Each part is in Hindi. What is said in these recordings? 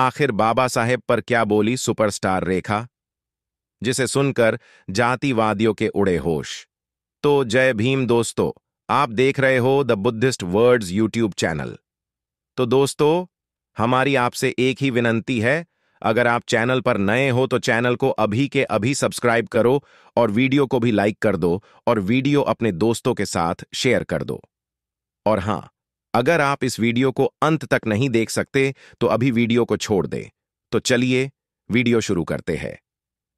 आखिर बाबा साहेब पर क्या बोली सुपरस्टार रेखा जिसे सुनकर जातिवादियों के उड़े होश तो जय भीम दोस्तों आप देख रहे हो the Buddhist words YouTube channel तो दोस्तों हमारी आपसे एक ही विनंती है अगर आप चैनल पर नए हो तो चैनल को अभी के अभी सब्सक्राइब करो और वीडियो को भी लाइक कर दो और वीडियो अपने दोस्तों के साथ शेयर कर दो और हां अगर आप इस वीडियो को अंत तक नहीं देख सकते तो अभी वीडियो को छोड़ दें तो चलिए वीडियो शुरू करते हैं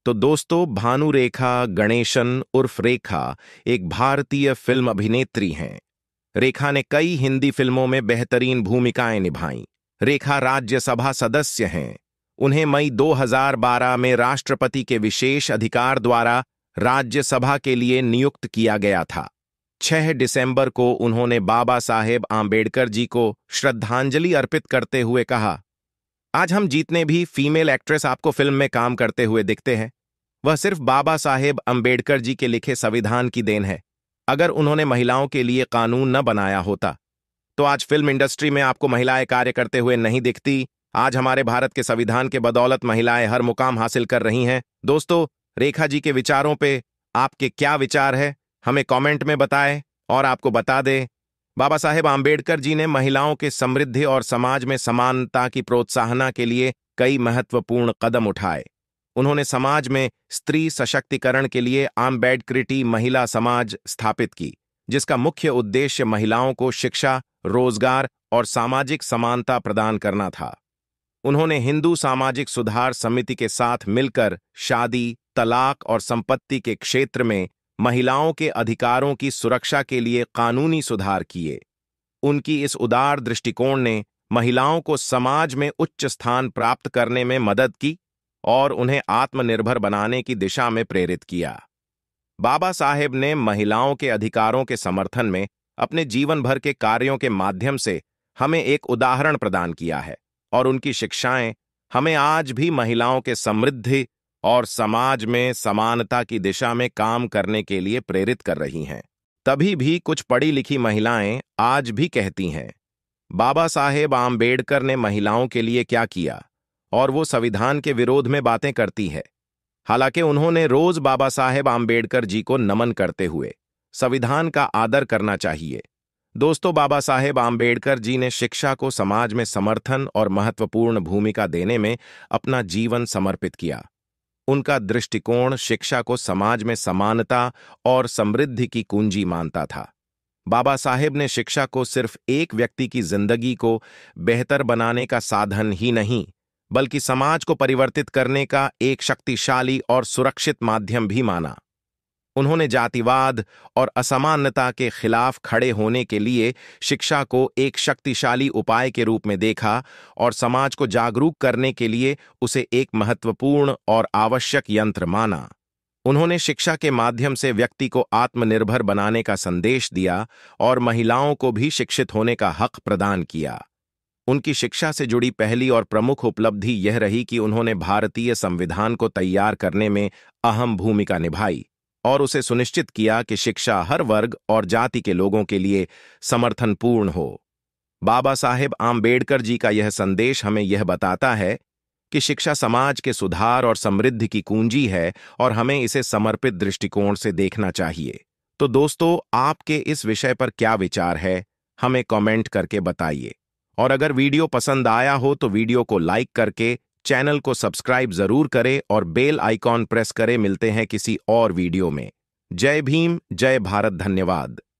तो दोस्तों भानु रेखा गणेशन उर्फ रेखा एक भारतीय फिल्म अभिनेत्री हैं रेखा ने कई हिंदी फिल्मों में बेहतरीन भूमिकाएं निभाई रेखा राज्यसभा सदस्य हैं उन्हें मई 2012 में राष्ट्रपति के विशेष अधिकार द्वारा राज्यसभा के लिए नियुक्त किया गया था छह दिसंबर को उन्होंने बाबा साहेब आम्बेडकर जी को श्रद्धांजलि अर्पित करते हुए कहा आज हम जितने भी फीमेल एक्ट्रेस आपको फिल्म में काम करते हुए दिखते हैं वह सिर्फ बाबा साहेब अम्बेडकर जी के लिखे संविधान की देन है अगर उन्होंने महिलाओं के लिए कानून न बनाया होता तो आज फिल्म इंडस्ट्री में आपको महिलाएं कार्य करते हुए नहीं दिखती आज हमारे भारत के संविधान के बदौलत महिलाएं हर मुकाम हासिल कर रही हैं दोस्तों रेखा जी के विचारों पे आपके क्या विचार है हमें कमेंट में बताएं और आपको बता दें बाबा साहेब आम्बेडकर जी ने महिलाओं के समृद्धि और समाज में समानता की प्रोत्साहना के लिए कई महत्वपूर्ण कदम उठाए उन्होंने समाज में स्त्री सशक्तिकरण के लिए आम्बेडक्रिटी महिला समाज स्थापित की जिसका मुख्य उद्देश्य महिलाओं को शिक्षा रोजगार और सामाजिक समानता प्रदान करना था उन्होंने हिंदू सामाजिक सुधार समिति के साथ मिलकर शादी तलाक और संपत्ति के क्षेत्र में महिलाओं के अधिकारों की सुरक्षा के लिए कानूनी सुधार किए उनकी इस उदार दृष्टिकोण ने महिलाओं को समाज में उच्च स्थान प्राप्त करने में मदद की और उन्हें आत्मनिर्भर बनाने की दिशा में प्रेरित किया बाबा साहेब ने महिलाओं के अधिकारों के समर्थन में अपने जीवन भर के कार्यों के माध्यम से हमें एक उदाहरण प्रदान किया है और उनकी शिक्षाएं हमें आज भी महिलाओं के समृद्धि और समाज में समानता की दिशा में काम करने के लिए प्रेरित कर रही हैं तभी भी कुछ पढ़ी लिखी महिलाएं आज भी कहती हैं बाबा साहेब आम्बेडकर ने महिलाओं के लिए क्या किया और वो संविधान के विरोध में बातें करती है हालांकि उन्होंने रोज बाबा साहेब आम्बेडकर जी को नमन करते हुए संविधान का आदर करना चाहिए दोस्तों बाबा साहेब आम्बेडकर जी ने शिक्षा को समाज में समर्थन और महत्वपूर्ण भूमिका देने में अपना जीवन समर्पित किया उनका दृष्टिकोण शिक्षा को समाज में समानता और समृद्धि की कुंजी मानता था बाबा साहेब ने शिक्षा को सिर्फ एक व्यक्ति की जिंदगी को बेहतर बनाने का साधन ही नहीं बल्कि समाज को परिवर्तित करने का एक शक्तिशाली और सुरक्षित माध्यम भी माना उन्होंने जातिवाद और असमानता के खिलाफ खड़े होने के लिए शिक्षा को एक शक्तिशाली उपाय के रूप में देखा और समाज को जागरूक करने के लिए उसे एक महत्वपूर्ण और आवश्यक यंत्र माना उन्होंने शिक्षा के माध्यम से व्यक्ति को आत्मनिर्भर बनाने का संदेश दिया और महिलाओं को भी शिक्षित होने का हक प्रदान किया उनकी शिक्षा से जुड़ी पहली और प्रमुख उपलब्धि यह रही कि उन्होंने भारतीय संविधान को तैयार करने में अहम भूमिका निभाई और उसे सुनिश्चित किया कि शिक्षा हर वर्ग और जाति के लोगों के लिए समर्थनपूर्ण हो बाबा साहेब आम्बेडकर जी का यह संदेश हमें यह बताता है कि शिक्षा समाज के सुधार और समृद्धि की कुंजी है और हमें इसे समर्पित दृष्टिकोण से देखना चाहिए तो दोस्तों आपके इस विषय पर क्या विचार है हमें कमेंट करके बताइए और अगर वीडियो पसंद आया हो तो वीडियो को लाइक करके चैनल को सब्सक्राइब जरूर करें और बेल आइकॉन प्रेस करें मिलते हैं किसी और वीडियो में जय भीम जय भारत धन्यवाद